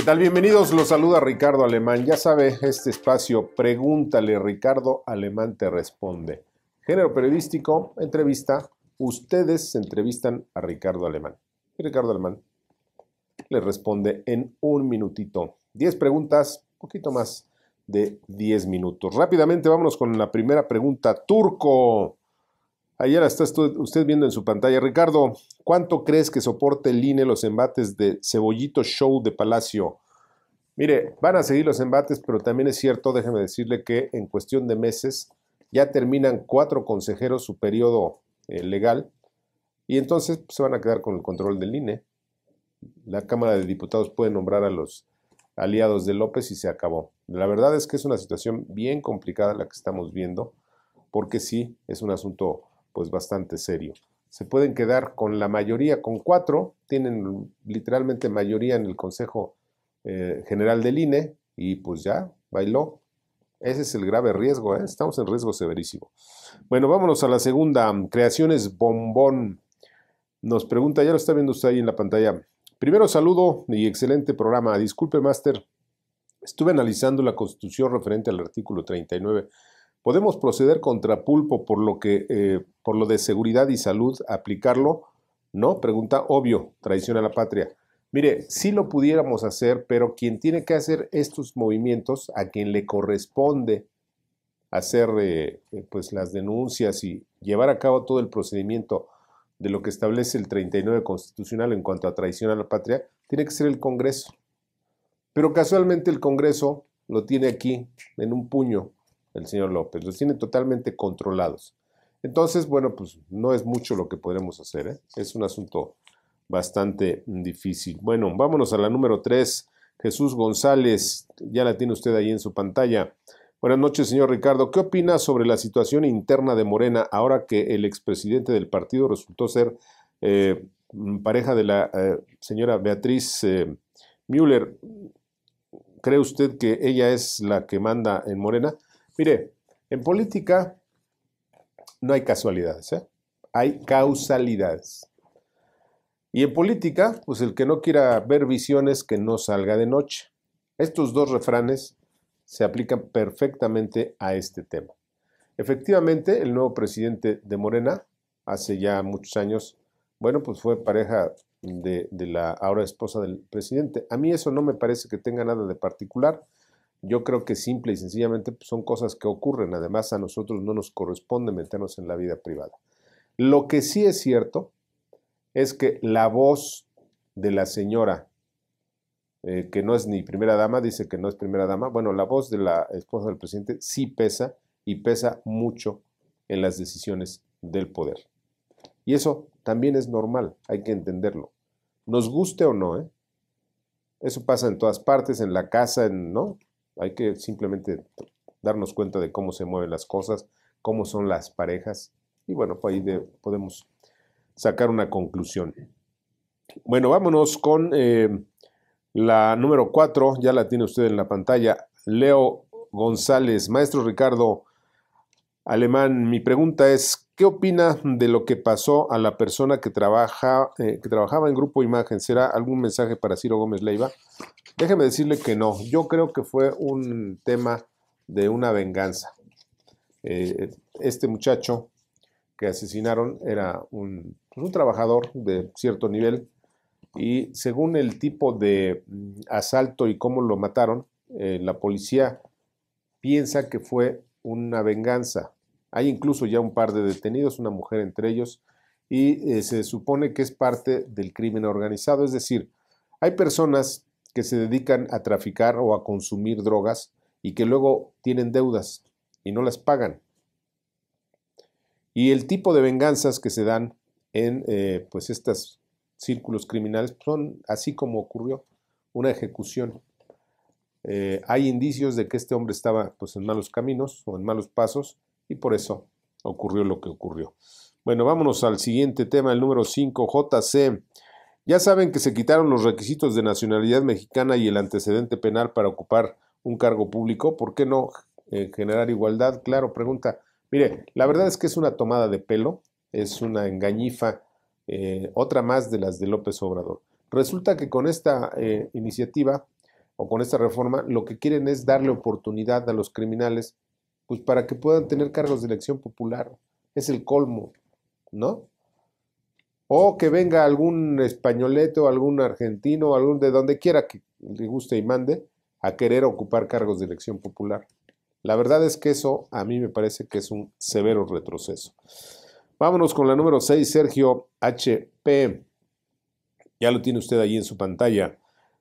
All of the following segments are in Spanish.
¿Qué tal? Bienvenidos, los saluda Ricardo Alemán. Ya sabe, este espacio, pregúntale, Ricardo Alemán te responde. Género periodístico, entrevista. Ustedes entrevistan a Ricardo Alemán. Y Ricardo Alemán le responde en un minutito. Diez preguntas, poquito más de diez minutos. Rápidamente vámonos con la primera pregunta. Turco. Ahí la está usted viendo en su pantalla. Ricardo, ¿cuánto crees que soporte el INE los embates de Cebollito Show de Palacio? Mire, van a seguir los embates, pero también es cierto, déjeme decirle que en cuestión de meses ya terminan cuatro consejeros su periodo eh, legal y entonces pues, se van a quedar con el control del INE. La Cámara de Diputados puede nombrar a los aliados de López y se acabó. La verdad es que es una situación bien complicada la que estamos viendo, porque sí, es un asunto pues bastante serio. Se pueden quedar con la mayoría, con cuatro, tienen literalmente mayoría en el Consejo eh, General del INE y pues ya, bailó. Ese es el grave riesgo, ¿eh? estamos en riesgo severísimo. Bueno, vámonos a la segunda, mm, creaciones bombón. Nos pregunta, ya lo está viendo usted ahí en la pantalla. Primero saludo y excelente programa. Disculpe, Master. Estuve analizando la constitución referente al artículo 39 Podemos proceder contra pulpo por lo, que, eh, por lo de seguridad y salud, aplicarlo. No, pregunta obvio, traición a la patria. Mire, sí lo pudiéramos hacer, pero quien tiene que hacer estos movimientos, a quien le corresponde hacer eh, eh, pues las denuncias y llevar a cabo todo el procedimiento de lo que establece el 39 constitucional en cuanto a traición a la patria, tiene que ser el Congreso. Pero casualmente el Congreso lo tiene aquí, en un puño, el señor López. Los tiene totalmente controlados. Entonces, bueno, pues no es mucho lo que podremos hacer. ¿eh? Es un asunto bastante difícil. Bueno, vámonos a la número 3. Jesús González, ya la tiene usted ahí en su pantalla. Buenas noches, señor Ricardo. ¿Qué opina sobre la situación interna de Morena ahora que el expresidente del partido resultó ser eh, pareja de la eh, señora Beatriz Müller? ¿Cree usted que ella es la que manda en Morena? Mire, en política no hay casualidades, ¿eh? hay causalidades. Y en política, pues el que no quiera ver visiones, que no salga de noche. Estos dos refranes se aplican perfectamente a este tema. Efectivamente, el nuevo presidente de Morena, hace ya muchos años, bueno, pues fue pareja de la ahora esposa del presidente. A mí eso no me parece que tenga nada de particular yo creo que simple y sencillamente pues, son cosas que ocurren. Además, a nosotros no nos corresponde meternos en la vida privada. Lo que sí es cierto es que la voz de la señora, eh, que no es ni primera dama, dice que no es primera dama, bueno, la voz de la esposa del presidente sí pesa y pesa mucho en las decisiones del poder. Y eso también es normal, hay que entenderlo. Nos guste o no, ¿eh? Eso pasa en todas partes, en la casa, en, ¿no? Hay que simplemente darnos cuenta de cómo se mueven las cosas, cómo son las parejas y bueno, pues ahí podemos sacar una conclusión. Bueno, vámonos con eh, la número 4, ya la tiene usted en la pantalla, Leo González, maestro Ricardo Alemán, mi pregunta es, ¿qué opina de lo que pasó a la persona que, trabaja, eh, que trabajaba en Grupo Imagen? ¿Será algún mensaje para Ciro Gómez Leiva? Déjeme decirle que no. Yo creo que fue un tema de una venganza. Eh, este muchacho que asesinaron era pues, un, trabajador de cierto nivel y según el tipo de mm, asalto y cómo lo mataron, eh, la policía piensa que fue una venganza. Hay incluso ya un par de detenidos, una mujer entre ellos, y eh, se supone que es parte del crimen organizado. Es decir, hay personas que se dedican a traficar o a consumir drogas y que luego tienen deudas y no las pagan. Y el tipo de venganzas que se dan en eh, pues estos círculos criminales son así como ocurrió una ejecución. Eh, hay indicios de que este hombre estaba pues, en malos caminos o en malos pasos y por eso ocurrió lo que ocurrió. Bueno, vámonos al siguiente tema, el número 5, JC. Ya saben que se quitaron los requisitos de nacionalidad mexicana y el antecedente penal para ocupar un cargo público. ¿Por qué no eh, generar igualdad? Claro, pregunta. Mire, la verdad es que es una tomada de pelo, es una engañifa, eh, otra más de las de López Obrador. Resulta que con esta eh, iniciativa o con esta reforma lo que quieren es darle oportunidad a los criminales pues para que puedan tener cargos de elección popular. Es el colmo, ¿no? O que venga algún o algún argentino, algún de donde quiera que le guste y mande a querer ocupar cargos de elección popular. La verdad es que eso a mí me parece que es un severo retroceso. Vámonos con la número 6, Sergio HP. Ya lo tiene usted ahí en su pantalla.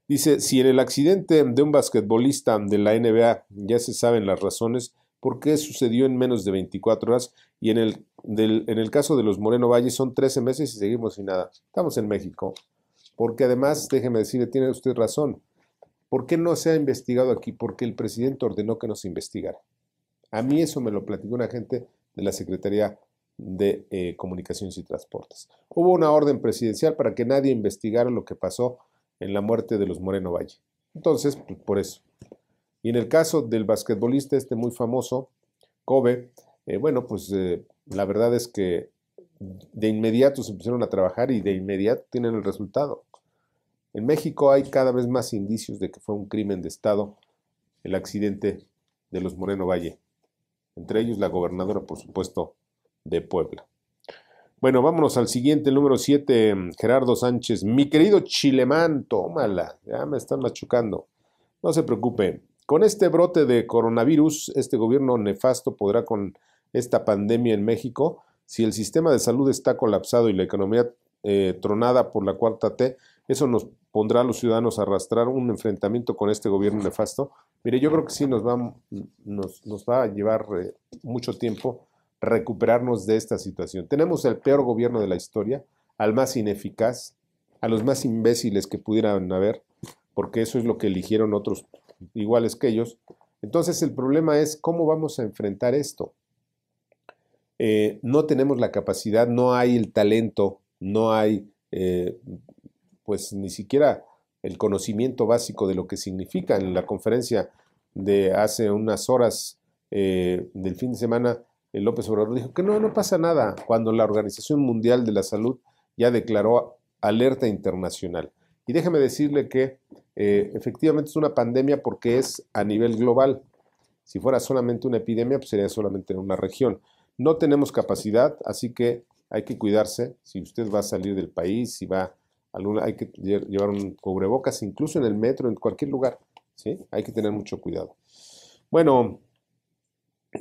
Dice, si en el accidente de un basquetbolista de la NBA ya se saben las razones, qué sucedió en menos de 24 horas y en el, en el caso de los Moreno Valle son 13 meses y seguimos sin nada. Estamos en México. Porque además, déjeme decirle, tiene usted razón. ¿Por qué no se ha investigado aquí? Porque el presidente ordenó que no se investigara. A mí eso me lo platicó una gente de la Secretaría de eh, Comunicaciones y Transportes. Hubo una orden presidencial para que nadie investigara lo que pasó en la muerte de los Moreno Valle. Entonces, pues, por eso. Y en el caso del basquetbolista este muy famoso, Kobe, eh, bueno, pues eh, la verdad es que de inmediato se pusieron a trabajar y de inmediato tienen el resultado. En México hay cada vez más indicios de que fue un crimen de Estado el accidente de los Moreno Valle, entre ellos la gobernadora, por supuesto, de Puebla. Bueno, vámonos al siguiente, número 7, mm, Gerardo Sánchez. Mi querido Chilemán, tómala, ya me están machucando. No se preocupen, con este brote de coronavirus, este gobierno nefasto podrá con esta pandemia en México, si el sistema de salud está colapsado y la economía eh, tronada por la cuarta T, eso nos pondrá a los ciudadanos a arrastrar un enfrentamiento con este gobierno nefasto. Mire, yo creo que sí nos va, nos, va a llevar eh, mucho tiempo recuperarnos de esta situación. Tenemos el peor gobierno de la historia, al más ineficaz, a los más imbéciles que pudieran haber, porque eso es lo que eligieron otros iguales que ellos. Entonces el problema es cómo vamos a enfrentar esto. Eh, no tenemos la capacidad, no hay el talento, no hay eh, pues ni siquiera el conocimiento básico de lo que significa. En la conferencia de hace unas horas eh, del fin de semana, López Obrador dijo que no, no pasa nada cuando la Organización Mundial de la Salud ya declaró alerta internacional. Y déjeme decirle que eh, efectivamente es una pandemia porque es a nivel global. Si fuera solamente una epidemia, pues sería solamente en una región. No tenemos capacidad, así que hay que cuidarse. Si usted va a salir del país, si va a hay que llevar un cubrebocas, incluso en el metro, en cualquier lugar. ¿sí? Hay que tener mucho cuidado. Bueno,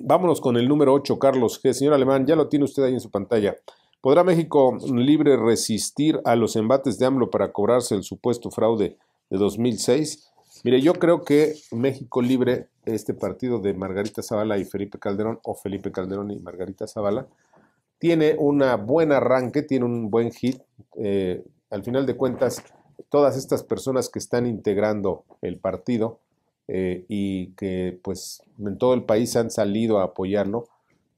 vámonos con el número 8, Carlos G. Señor Alemán, ya lo tiene usted ahí en su pantalla. ¿Podrá México Libre resistir a los embates de AMLO para cobrarse el supuesto fraude de 2006? Mire, yo creo que México Libre, este partido de Margarita Zavala y Felipe Calderón, o Felipe Calderón y Margarita Zavala, tiene un buen arranque, tiene un buen hit. Eh, al final de cuentas, todas estas personas que están integrando el partido eh, y que pues en todo el país han salido a apoyarlo,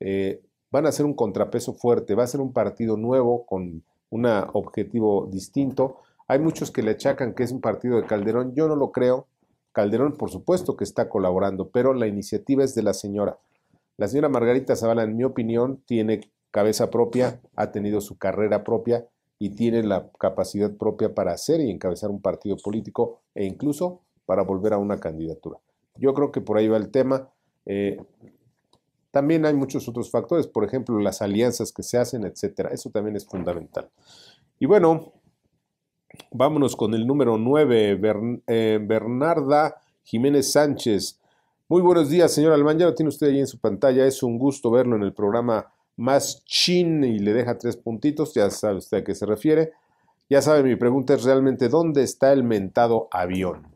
eh, van a ser un contrapeso fuerte, va a ser un partido nuevo con un objetivo distinto. Hay muchos que le achacan que es un partido de Calderón, yo no lo creo. Calderón, por supuesto que está colaborando, pero la iniciativa es de la señora. La señora Margarita Zavala, en mi opinión, tiene cabeza propia, ha tenido su carrera propia y tiene la capacidad propia para hacer y encabezar un partido político e incluso para volver a una candidatura. Yo creo que por ahí va el tema. Eh, también hay muchos otros factores, por ejemplo, las alianzas que se hacen, etcétera. Eso también es fundamental. Y bueno, vámonos con el número 9, eh, Bernarda Jiménez Sánchez. Muy buenos días, señor Alman. Ya lo tiene usted ahí en su pantalla. Es un gusto verlo en el programa Más Chin y le deja tres puntitos. Ya sabe usted a qué se refiere. Ya sabe, mi pregunta es realmente: ¿dónde está el mentado avión?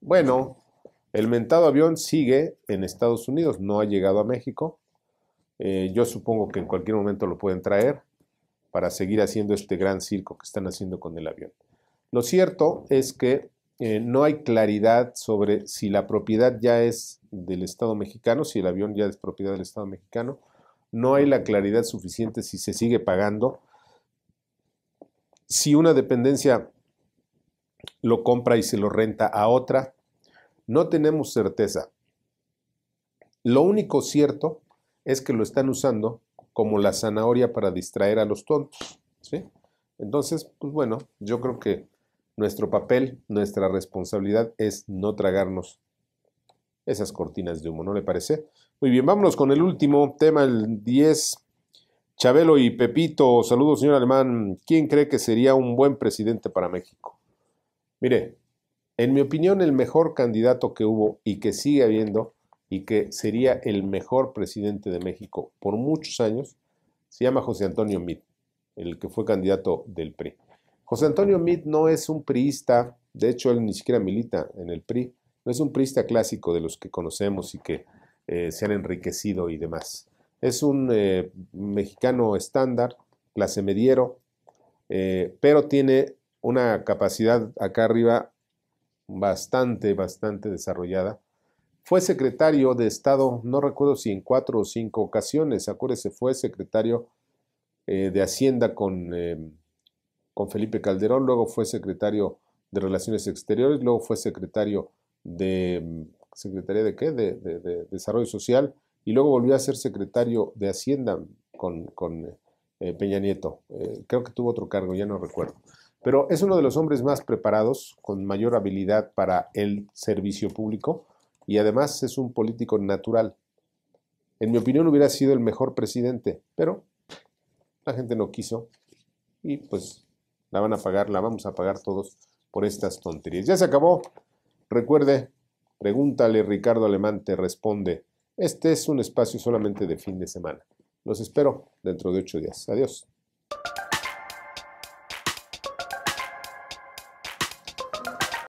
Bueno, el mentado avión sigue en Estados Unidos, no ha llegado a México. Eh, yo supongo que en cualquier momento lo pueden traer para seguir haciendo este gran circo que están haciendo con el avión. Lo cierto es que eh, no hay claridad sobre si la propiedad ya es del Estado mexicano, si el avión ya es propiedad del Estado mexicano. No hay la claridad suficiente si se sigue pagando. Si una dependencia lo compra y se lo renta a otra, no tenemos certeza. Lo único cierto es que lo están usando como la zanahoria para distraer a los tontos. ¿sí? Entonces, pues bueno, yo creo que nuestro papel, nuestra responsabilidad es no tragarnos esas cortinas de humo, ¿no le parece? Muy bien, vámonos con el último tema, el 10. Chabelo y Pepito, saludos señor Alemán. ¿Quién cree que sería un buen presidente para México? Mire, en mi opinión, el mejor candidato que hubo y que sigue habiendo y que sería el mejor presidente de México por muchos años, se llama José Antonio Meade, el que fue candidato del PRI. José Antonio Mit no es un priista, de hecho él ni siquiera milita en el PRI, no es un priista clásico de los que conocemos y que eh, se han enriquecido y demás. Es un eh, mexicano estándar, clase mediero, eh, pero tiene una capacidad acá arriba bastante, bastante desarrollada. Fue secretario de Estado, no recuerdo si en cuatro o cinco ocasiones, acuérdese, fue secretario eh, de Hacienda con, em, con Felipe Calderón, luego fue secretario de Relaciones Exteriores, luego fue secretario de em, Secretaría de qué? De, Desarrollo Social, y luego volvió a ser secretario de Hacienda con, eh, Peña Nieto. Eh, creo que tuvo otro cargo, ya no recuerdo pero es uno de los hombres más preparados, con mayor habilidad para el servicio público y además es un político natural. En mi opinión hubiera sido el mejor presidente, pero la gente no quiso y pues la van a pagar, la vamos a pagar todos por estas tonterías. Ya se acabó. Recuerde, pregúntale Ricardo Alemán, te responde. Este es un espacio solamente de fin de semana. Los espero dentro de ocho días. Adiós.